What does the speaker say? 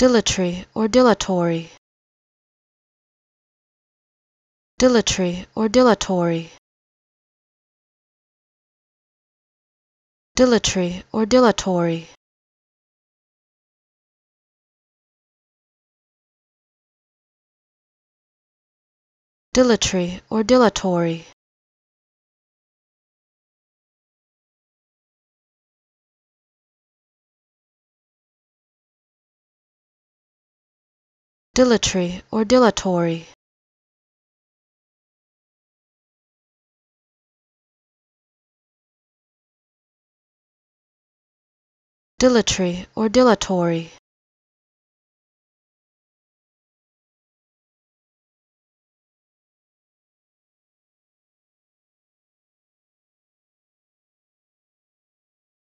dilatory or dilatory dilatory or dilatory dilatory or dilatory dilatory or dilatory dilatory or dilatory dilatory or dilatory